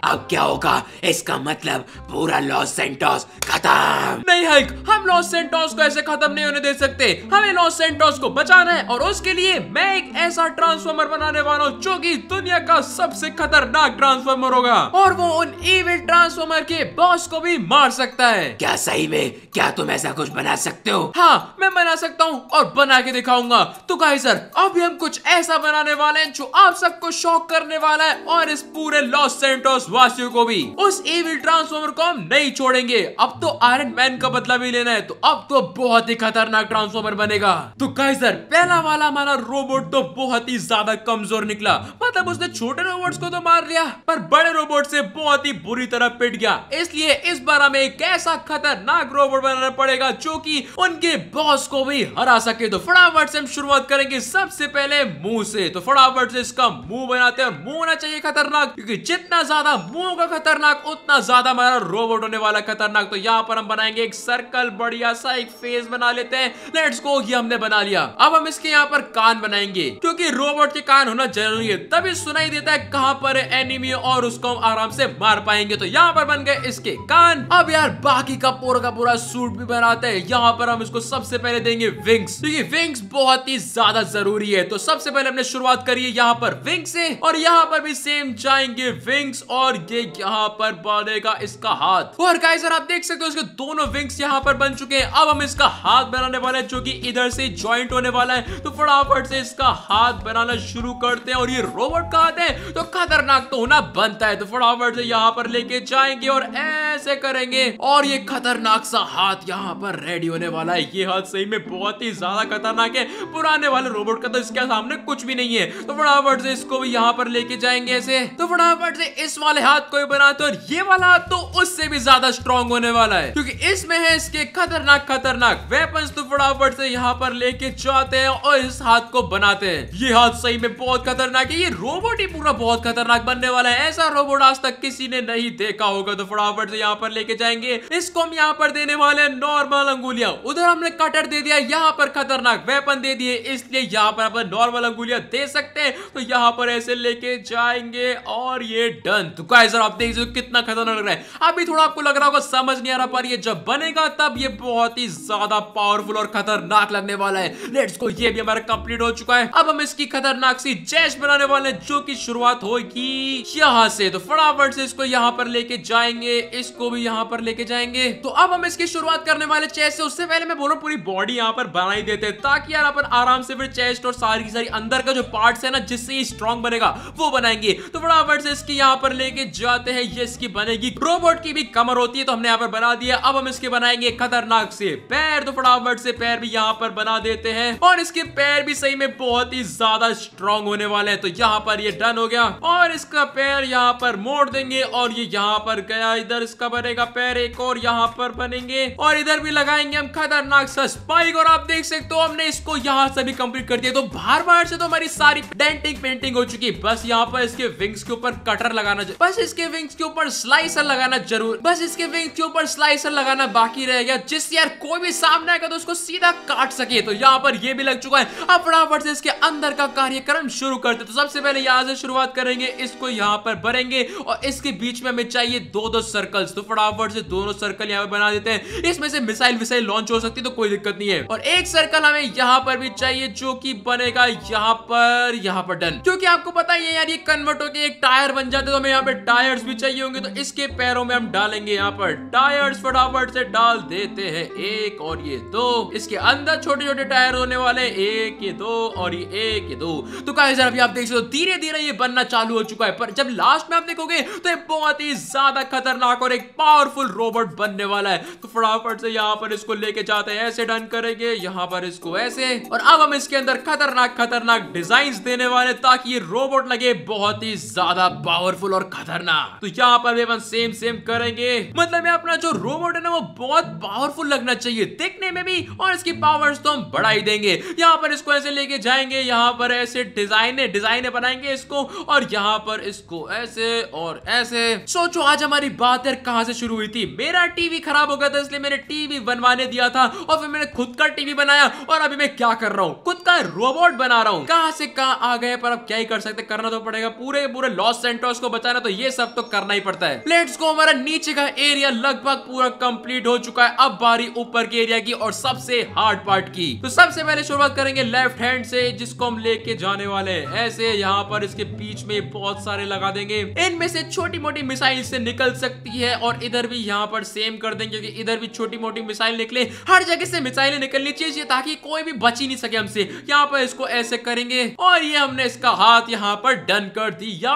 अब क्या होगा इसका मतलब पूरा लॉस सेंटोस खत्म नहीं हाइक हम लॉस सेंटोस को ऐसे खत्म नहीं होने दे सकते हमें लॉस सेंटोस को बचाना है और उसके लिए मैं एक ऐसा ट्रांसफॉर्मर बनाने वाला हूँ जो की दुनिया का सबसे खतरनाक ट्रांसफॉर्मर होगा और वो उन इविल ट्रांसफॉर्मर के बॉस को भी मार सकता है क्या सही में क्या तुम ऐसा कुछ बना सकते हो हाँ मैं बना सकता हूँ और बना के दिखाऊंगा तो सर अभी हम कुछ ऐसा बनाने वाले हैं जो आप सबको शौक करने वाला है और इस पूरे लॉस सेंटोस देशवासियों को भी उस एविल ट्रांसफॉर्मर को हम नहीं छोड़ेंगे अब तो आयरन मैन का बदला भी लेना है तो अब तो बहुत ही खतरनाक ट्रांसफॉर्मर बनेगा तो कैसर पहला वाला हमारा रोबोट तो बहुत ही ज्यादा कमजोर निकला मतलब उसने छोटे रोबोट को तो मार लिया पर बड़े रोबोट से बहुत ही बुरी तरह पिट गया इसलिए इस बार हमें एक ऐसा खतरनाक रोबोट बनाना पड़ेगा जो की उनके बॉस को भी हरा सके तो फटाफट से हम शुरुआत करेंगे सबसे पहले मुंह से तो फटाफट से इसका मुंह बनाते हैं मुंह होना चाहिए खतरनाक क्योंकि जितना ज्यादा वो होगा खतरनाक उतना ज्यादा हमारा रोबोट होने वाला खतरनाक तो यहाँ पर हम बनाएंगे एक सर्कल बढ़िया सा एक फेस बना लेते हैं लेट्स गो ये हमने बना लिया अब हम इसके यहाँ पर कान बनाएंगे क्योंकि रोबोट के कान होना जरूरी है तभी सुनाई देता है कहाँ पर एनिमी और उसको हम आराम से मार पाएंगे तो यहाँ पर बन गए इसके कान अब यार बाकी का पूरा का पूरा सूट भी बनाते हैं यहाँ पर हम इसको सबसे पहले देंगे विंग्स क्योंकि विंग्स बहुत ही ज्यादा जरूरी है तो सबसे पहले हमने शुरुआत करी है यहाँ पर विंग्स से और यहाँ पर भी सेम जाएंगे विंग्स और और ये यहाँ पर बनेगा इसका हाथ और गाइजर आप देख सकते हो इसके दोनों विंग्स यहाँ पर बन चुके हैं अब हम इसका हाथ बनाने वाले हैं जो कि इधर से ज्वाइंट होने वाला है तो फटाफट से इसका हाथ बनाना शुरू करते हैं और ये रोबोट का हाथ है तो खतरनाक तो होना बनता है तो फटाफट से यहाँ पर लेके जाएंगे और ऐसे करेंगे और ये खतरनाक सा हाथ यहाँ पर रेडी होने वाला है ये हाथ सही में बहुत ही ज्यादा खतरनाक है पुराने वाले रोबोट का तो इसके सामने कुछ भी नहीं है तो फटाफट से इसको भी यहाँ पर लेके जाएंगे ऐसे तो फटाफट से इस वाले वाले हाथ को ही बनाते और ये वाला हाथ तो उससे भी ज्यादा स्ट्रॉन्ग होने वाला है क्योंकि इसमें है इसके खतरनाक खतरनाक वेपन तो फटाफट से यहाँ पर लेके जाते हैं और इस हाथ को बनाते हैं ये हाथ सही में बहुत खतरनाक है ये रोबोट ही पूरा बहुत खतरनाक बनने वाला है ऐसा रोबोट आज तक किसी ने नहीं देखा होगा तो फटाफट से यहाँ पर लेके जाएंगे इसको हम यहाँ पर देने वाले हैं नॉर्मल अंगुलिया उधर हमने कटर दे दिया यहाँ पर खतरनाक वेपन दे दिए इसलिए यहाँ पर अपन नॉर्मल अंगुलिया दे सकते हैं तो यहाँ पर ऐसे लेके जाएंगे और ये डन तो गाइजर आप देख सकते हो कितना खतरनाक लग रहा है अभी थोड़ा आपको लग रहा होगा समझ नहीं आ रहा पर ये जब बनेगा तब ये बहुत ही ज्यादा पावरफुल और खतरनाक लगने वाला है लेट्स को ये भी हमारा कंप्लीट हो चुका है अब हम इसकी खतरनाक सी जैश बनाने वाले हैं जो की शुरुआत होगी यहाँ से तो फटाफट से इसको यहाँ पर लेके जाएंगे इसको भी यहाँ पर लेके जाएंगे तो अब हम इसकी शुरुआत करने वाले चेस से उससे पहले मैं बोल रहा पूरी बॉडी यहाँ पर बना ही देते ताकि यार अपन आराम से फिर चेस्ट और सारी की सारी अंदर का जो पार्ट है ना जिससे ये स्ट्रॉन्ग बनेगा वो बनाएंगे तो फटाफट से इसकी यहाँ पर लेके लेके जाते हैं ये इसकी बनेगी रोबोट की भी कमर होती है तो हमने यहाँ पर बना दिया अब हम इसके बनाएंगे खतरनाक से पैर तो फटाफट से पैर भी यहाँ पर बना देते हैं और इसके पैर भी सही में बहुत ही ज्यादा स्ट्रॉन्ग होने वाले हैं तो यहाँ पर ये डन हो गया और इसका पैर यहाँ पर मोड़ देंगे और ये यहाँ पर गया इधर इसका बनेगा पैर एक और यहाँ पर बनेंगे और इधर भी लगाएंगे हम खतरनाक सा स्पाइक और आप देख सकते हो हमने इसको यहाँ से भी कम्प्लीट कर दिया तो बार बार से तो हमारी सारी डेंटिंग पेंटिंग हो चुकी बस यहाँ पर इसके विंग्स के ऊपर कटर लगाना बस इसके विंग्स के ऊपर स्लाइसर लगाना जरूर बस इसके विंग्स के ऊपर स्लाइसर लगाना बाकी रह गया जिससे यार कोई भी सामने आएगा तो उसको सीधा काट सके तो यहाँ पर ये भी लग चुका है अब फटाफट से इसके अंदर का कार्यक्रम शुरू करते तो सबसे पहले यहाँ से शुरुआत करेंगे इसको यहाँ पर भरेंगे और इसके बीच में हमें चाहिए दो दो सर्कल्स तो फटाफट से दोनों सर्कल यहाँ पे बना देते हैं इसमें से मिसाइल विसाइल लॉन्च हो सकती है तो कोई दिक्कत नहीं है और एक सर्कल हमें यहाँ पर भी चाहिए जो की बनेगा यहाँ पर यहाँ पर डन क्योंकि आपको पता ही है यार ये कन्वर्ट होकर एक टायर बन जाते तो हमें यहाँ पे टायर्स भी चाहिए होंगे तो इसके पैरों में हम डालेंगे यहाँ पर टायर्स फटाफट से डाल देते हैं एक और ये दो इसके अंदर छोटे छोटे टायर होने वाले एक ये दो और ये एक ये दो तो कहा अभी आप देख सकते हो धीरे धीरे ये बनना चालू हो चुका है पर जब लास्ट में आप देखोगे तो ये बहुत ही ज्यादा खतरनाक और एक पावरफुल रोबोट बनने वाला है तो फटाफट से यहाँ पर इसको लेके जाते हैं ऐसे डन करेंगे यहाँ पर इसको ऐसे और अब हम इसके अंदर खतरनाक खतरनाक डिजाइन देने वाले ताकि ये रोबोट लगे बहुत ही ज्यादा पावरफुल और खतरनाक तो यहाँ पर भी अपन सेम सेम करेंगे मतलब यहाँ अपना जो रोबोट है ना वो बहुत पावरफुल लगना चाहिए देखने में भी और इसकी पावर्स तो हम बढ़ा ही देंगे यहाँ पर इसको ऐसे लेके जाएंगे यहाँ पर ऐसे डिजाइने डिजाइने बनाएंगे इसको और यहाँ पर इसको ऐसे और ऐसे सोचो आज हमारी बात यार कहाँ से शुरू हुई थी मेरा टीवी खराब हो गया था इसलिए मैंने टीवी बनवाने दिया था और फिर मैंने खुद का टीवी बनाया और अभी मैं क्या कर रहा हूँ खुद का रोबोट बना रहा हूँ कहाँ से कहा आ गए पर अब क्या ही कर सकते करना तो पड़ेगा पूरे पूरे लॉस सेंटर्स को बचाना तो तो ये सब तो करना ही पड़ता है प्लेट्स को हमारा नीचे का एरिया लगभग पूरा कंप्लीट हो चुका है अब बारी ऊपर के एरिया की और सबसे हार्ड पार्ट की तो सबसे पहले शुरुआत करेंगे लेफ्ट हैंड से जिसको हम लेके जाने वाले हैं ऐसे यहाँ पर इसके बीच में बहुत सारे लगा देंगे इनमें से छोटी मोटी मिसाइल से निकल सकती है और इधर भी यहाँ पर सेम कर देंगे क्योंकि इधर भी छोटी मोटी मिसाइल निकले हर जगह से मिसाइलें निकलनी चाहिए ताकि कोई भी बची नहीं सके हमसे यहाँ पर इसको ऐसे करेंगे और ये हमने इसका हाथ यहाँ पर डन कर दिया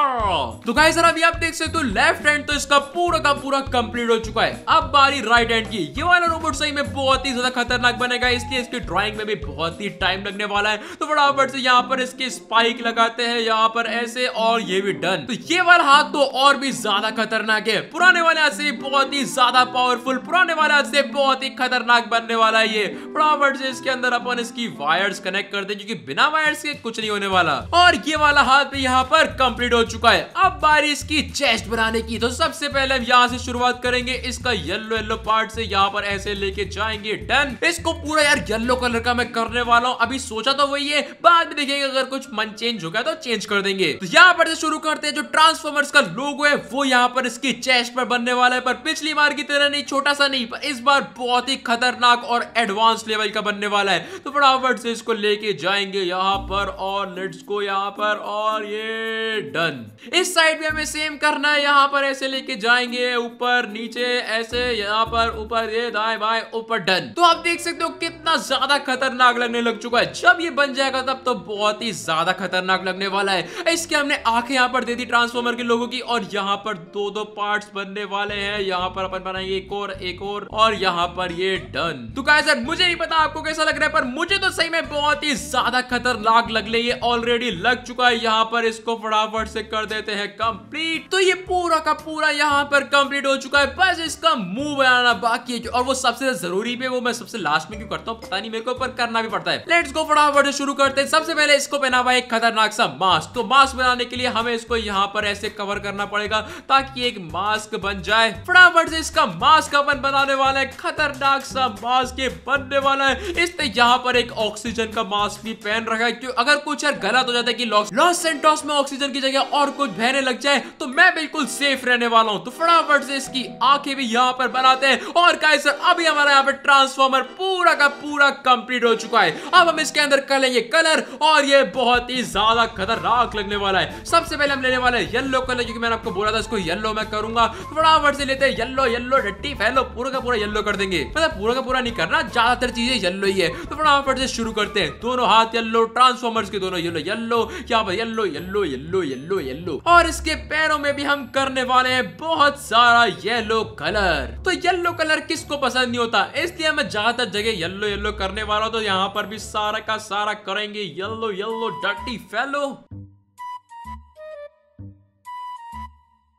तो गाइस अब आप देख सकते हो लेफ्ट हैंड तो इसका पूरा का पूरा कंप्लीट हो चुका है अब बारी राइट हैंड की ये वाला रोबोट सही में बहुत ही ज्यादा खतरनाक बनेगा इसलिए इसकी ड्राइंग में भी बहुत ही टाइम लगने वाला है तो फटाफट से यहाँ पर इसके स्पाइक लगाते हैं यहाँ पर ऐसे और ये भी डन तो ये वाला हाथ तो और भी ज्यादा खतरनाक है पुराने वाले हाथ से बहुत ही ज्यादा पावरफुल पुराने वाले हाथ से बहुत ही खतरनाक बनने वाला है ये फटाफट से इसके अंदर अपन इसकी वायर्स कनेक्ट कर दे क्योंकि बिना वायर्स के कुछ नहीं होने वाला और ये वाला हाथ भी यहाँ पर कंप्लीट हो चुका है अब बारी की चेस्ट बनाने की तो सबसे पहले हम यहाँ से शुरुआत करेंगे इसका येल्लो येल्लो पार्ट से यहाँ पर ऐसे लेके जाएंगे डन इसको पूरा यार येल्लो कलर का मैं करने वाला हूँ अभी सोचा तो वही है बाद में देखेंगे अगर कुछ मन चेंज हो गया तो चेंज कर देंगे तो यहाँ पर से शुरू करते हैं जो ट्रांसफॉर्मर्स का लोगो है वो यहाँ पर इसकी चेस्ट पर बनने वाला है पर पिछली बार की तरह नहीं छोटा सा नहीं पर इस बार बहुत ही खतरनाक और एडवांस लेवल का बनने वाला है तो फटाफट से इसको लेके जाएंगे यहाँ पर और लेट्स को यहाँ पर और ये डन इस साइड में हमें से सेम करना है यहाँ पर ऐसे लेके जाएंगे ऊपर नीचे ऐसे यहाँ पर ऊपर ये दाएं बाएं ऊपर डन तो आप देख सकते हो कितना ज्यादा खतरनाक लगने लग चुका है जब ये बन जाएगा तब तो बहुत ही ज्यादा खतरनाक लगने वाला है इसके हमने आंखें यहाँ पर दे दी ट्रांसफॉर्मर के लोगों की और यहाँ पर दो दो पार्ट बनने वाले है यहाँ पर अपन बनाएंगे एक और एक और और यहाँ पर ये डन तो कहा सर मुझे नहीं पता आपको कैसा लग रहा है पर मुझे तो सही में बहुत ही ज्यादा खतरनाक लग रही है ऑलरेडी लग चुका है यहाँ पर इसको फटाफट से कर देते हैं कंप्लीट कंप्लीट तो ये पूरा का पूरा यहाँ पर कंप्लीट हो चुका है बस इसका मुंह बनाना बाकी है और वो सबसे जरूरी भी है वो मैं सबसे लास्ट में क्यों करता हूँ पता नहीं मेरे को पर करना भी पड़ता है लेट्स गो फटाफट शुरू करते हैं सबसे पहले इसको पहना हुआ एक खतरनाक सा मास्क तो मास्क बनाने के लिए हमें इसको यहाँ पर ऐसे कवर करना पड़ेगा ताकि एक मास्क बन जाए फटाफट से इसका मास्क अपन बनाने वाला है खतरनाक सा मास्क ये बनने वाला है इसने यहाँ पर एक ऑक्सीजन का मास्क भी पहन रखा है क्यों अगर कुछ यार गलत हो जाता है कि लॉस सेंटोस में ऑक्सीजन की जगह और कुछ बहने लग जाए तो मैं बिल्कुल सेफ रहने वाला हूँ तो फटाफट से इसकी आंखें भी यहाँ पर बनाते हैं और गाइस सर अभी हमारा यहाँ पर ट्रांसफॉर्मर पूरा का पूरा कंप्लीट हो चुका है अब हम इसके अंदर कर लेंगे कलर और ये बहुत ही ज्यादा खतरनाक लगने वाला है सबसे पहले हम लेने वाले हैं येलो कलर क्योंकि मैंने आपको बोला था इसको येल्लो में करूंगा फटाफट से लेते हैं येल्लो येल्लो डट्टी फैलो पूरा का पूरा येल्लो कर देंगे मतलब पूरा का पूरा नहीं करना ज्यादातर चीजें येल्लो ही है तो फटाफट से शुरू करते हैं दोनों हाथ येल्लो ट्रांसफॉर्मर के दोनों येल्लो येल्लो क्या yellow yellow yellow yellow yellow और इसके पैर पैरों में भी हम करने वाले हैं बहुत सारा येलो कलर तो येलो कलर किसको पसंद नहीं होता इसलिए मैं ज्यादातर जगह येलो येलो करने वाला हूँ तो यहाँ पर भी सारा का सारा करेंगे येल्लो येल्लो डी फैलो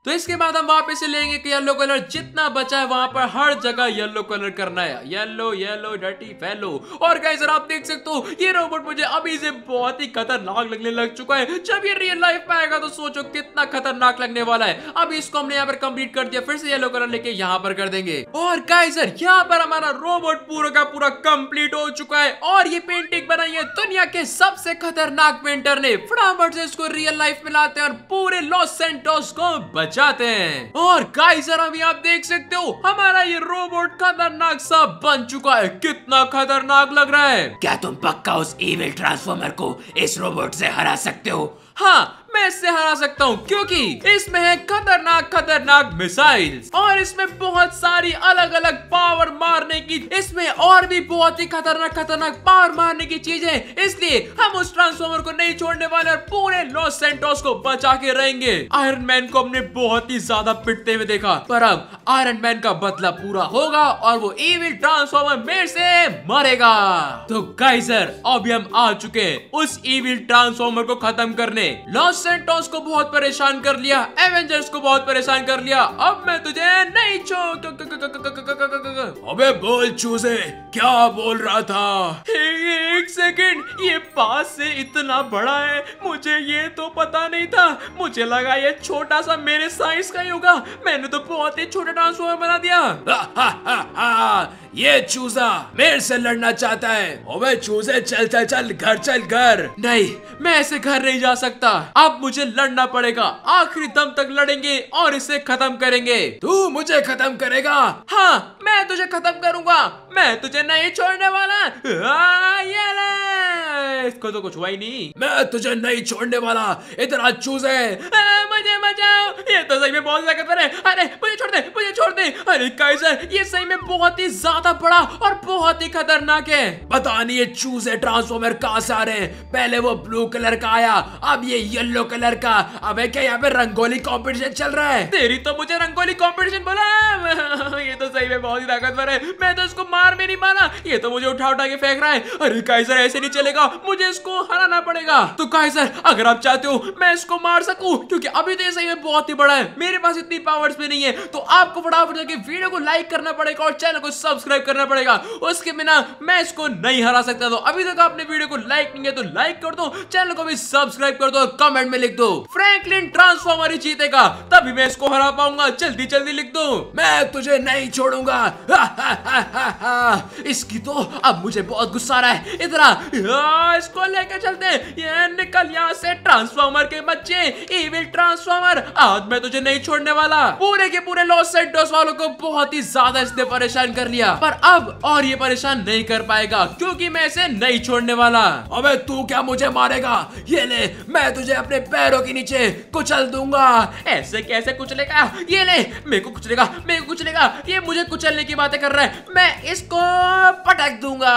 तो इसके बाद हम वापस से लेंगे कि येलो कलर जितना बचा है वहां पर हर जगह येलो कलर करना है येलो येलो डटी फैलो और कहीं सर आप देख सकते हो ये रोबोट मुझे अभी से बहुत ही खतरनाक लगने लग चुका है जब ये रियल लाइफ में आएगा तो सोचो कितना खतरनाक लगने वाला है अभी इसको हमने यहाँ पर कंप्लीट कर दिया फिर से येलो कलर लेके यहाँ पर कर देंगे और कहीं सर यहाँ पर हमारा रोबोट पूरा का पूरा कंप्लीट हो चुका है और ये पेंटिंग बनाई है दुनिया के सबसे खतरनाक पेंटर ने फटाफट से इसको रियल लाइफ में लाते हैं और पूरे लॉस सेंटोस को बच जाते हैं और काइजर अभी आप देख सकते हो हमारा ये रोबोट खतरनाक सा बन चुका है कितना खतरनाक लग रहा है क्या तुम पक्का उस ईवेल ट्रांसफॉर्मर को इस रोबोट से हरा सकते हो हाँ मैं इससे हरा सकता हूँ क्योंकि इसमें है खतरनाक खतरनाक मिसाइल और इसमें बहुत सारी अलग अलग पावर मारने की इसमें और भी बहुत ही खतरनाक खतरनाक पावर मारने की चीज है इसलिए हम उस ट्रांसफॉर्मर को नहीं छोड़ने वाले और पूरे लॉस सेंटोस को बचा के रहेंगे आयरन मैन को हमने बहुत ही ज्यादा पिटते हुए देखा पर अब आयरन मैन का बदला पूरा होगा और वो इविल ट्रांसफॉर्मर मेरे से मरेगा तो गाइजर अभी हम आ चुके हैं उस इविल ट्रांसफॉर्मर को खत्म करने लॉस सेंटोस को बहुत परेशान कर लिया एवेंजर्स को बहुत परेशान कर लिया अब मैं तुझे नहीं छो अबे बोल चूजे क्या बोल रहा था एक सेकंड ये पास से इतना बड़ा है मुझे ये तो पता नहीं था मुझे लगा ये छोटा सा मेरे साइज का ही होगा मैंने तो बहुत ही छोटा ट्रांसफॉर्मर बना दिया हाँ, हाँ, हाँ, ये चूजा मेरे से लड़ना चाहता है ओबे चूजे चल चल चल घर चल घर नहीं मैं ऐसे घर नहीं जा सकता अब मुझे लड़ना पड़ेगा आखिरी दम तक लड़ेंगे और इसे खत्म करेंगे तू मुझे खत्म करेगा हाँ मैं तुझे खत्म करूंगा मैं तुझे नहीं छोड़ने वाला आ, ये ले! इसको तो कुछ हुआ ही नहीं मैं तुझे नहीं छोड़ने वाला इतना चूज है मुझे बचाओ ये तो सही में बहुत ज्यादा है अरे मुझे छोड़ दे मुझे छोड़ दे अरे कैसे ये सही में बहुत ही ज्यादा बड़ा और बहुत ही खतरनाक है पता नहीं ये चूजे ट्रांसफॉर्मर कहा से आ रहे हैं पहले वो ब्लू कलर का आया अब ये येल्लो कलर का अब क्या यहाँ पे रंगोली कॉम्पिटिशन चल रहा है तेरी तो मुझे रंगोली कॉम्पिटिशन बोला ये तो सही में बहुत ही ताकतवर है मैं तो उसको मार भी नहीं माना ये तो मुझे उठा उठा के फेंक रहा है अरे कैसे ऐसे नहीं चलेगा पड़ेगा मुझे इसको हराना पड़ेगा तो कहे सर अगर आप चाहते हो मैं इसको मार सकूं क्योंकि अभी तो सही बहुत ही बड़ा है मेरे पास इतनी पावर्स भी नहीं है तो आपको फटाफट जाके वीडियो को लाइक करना पड़ेगा और चैनल को सब्सक्राइब करना पड़ेगा उसके बिना मैं इसको नहीं हरा सकता तो अभी तक आपने वीडियो को लाइक नहीं है तो लाइक कर दो चैनल को भी सब्सक्राइब कर दो और कमेंट में लिख दो फ्रैंकलिन ट्रांसफॉर्मर ही जीतेगा तभी मैं इसको हरा पाऊंगा जल्दी जल्दी लिख दो मैं तुझे नहीं छोड़ूंगा हा, हा, हा, इसकी तो अब मुझे बहुत गुस्सा आ रहा है इतना हाँ, हाँ इसको लेके चलते हैं ये निकल यहाँ से ट्रांसफॉर्मर के बच्चे इविल ट्रांसफॉर्मर आज मैं तुझे नहीं छोड़ने वाला पूरे के पूरे लॉस सेंटोस वालों को बहुत ही ज्यादा इसने परेशान कर लिया पर अब और ये परेशान नहीं कर पाएगा क्यूँकी मैं इसे नहीं छोड़ने वाला अब तू क्या मुझे मारेगा ये ले मैं तुझे अपने पैरों के नीचे कुचल दूंगा ऐसे कैसे कुचलेगा ये ले मेरे को कुचलेगा मेरे को कुचलेगा ये मुझे कुचलने की बातें कर रहा है मैं इसको पटक दूंगा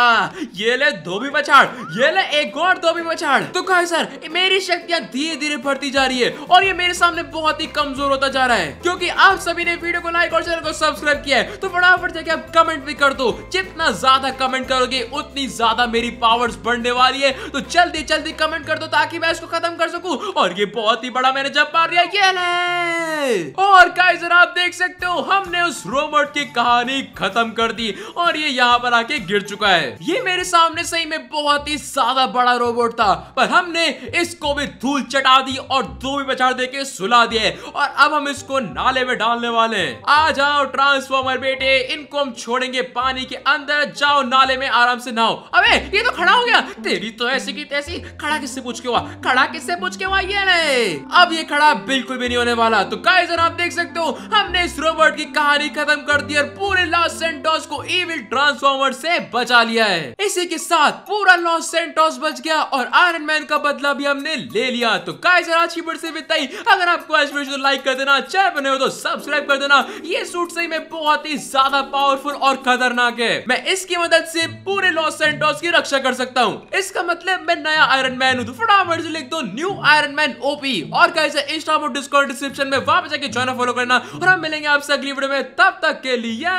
ये ले धोबी पछाड़ ये पहले एक गोट दो तो भी मचाड़ तो कहा सर मेरी शक्तियाँ धीरे धीरे बढ़ती जा रही है और ये मेरे सामने बहुत ही कमजोर होता जा रहा है क्योंकि आप सभी ने वीडियो को लाइक और चैनल को सब्सक्राइब किया है तो फटाफट जाके आप कमेंट भी कर दो जितना ज्यादा कमेंट करोगे उतनी ज्यादा मेरी पावर्स बढ़ने वाली है तो जल्दी जल्दी कमेंट कर दो ताकि मैं इसको खत्म कर सकूं और ये बहुत ही बड़ा मैंने जब मार दिया ये और काइजर आप देख सकते हो हमने उस रोबोट की कहानी खत्म कर दी और ये यहाँ पर आके गिर चुका है ये मेरे सामने सही में बहुत ही ज्यादा बड़ा रोबोट था पर हमने इसको भी धूल चटा दी और दो भी बचा दे के सुला दिए और अब हम इसको नाले में डालने वाले आ जाओ ट्रांसफॉर्मर बेटे इनको हम छोड़ेंगे पानी के अंदर जाओ नाले में आराम से नहाओ अबे ये तो खड़ा हो गया तेरी तो ऐसी की तैसी खड़ा किससे पूछ के हुआ खड़ा किससे पूछ के हुआ ये नहीं अब ये खड़ा बिल्कुल भी नहीं होने वाला तो गाइस आप देख सकते हो हमने इस रोबोट की कहानी खत्म कर दी और पूरे लॉस सेंटोस को इविल ट्रांसफॉर्मर से बचा लिया है इसी के साथ पूरा लॉस सेंटोस बच गया और आयरन मैन का बदला भी हमने ले लिया तो काइजर आज की से बिताई अगर आपको आज वीडियो तो लाइक कर देना चैनल नए हो तो सब्सक्राइब कर देना ये सूट सही में बहुत ही ज्यादा पावरफुल और खतरनाक है मैं इसकी मदद से पूरे लॉस सेंटोस की रक्षा कर सकता हूं इसका मतलब मैं नया आयरन मैन हूं तो फटाफट से लिख दो न्यू आयरन मैन ओपी और कैसे इंस्टा और डिस्कॉर्ड डिस्क्रिप्शन में वापस जाके ज्वाइन फॉलो करना और हम मिलेंगे आपसे अगली वीडियो में तब तक के लिए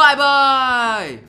बाय बाय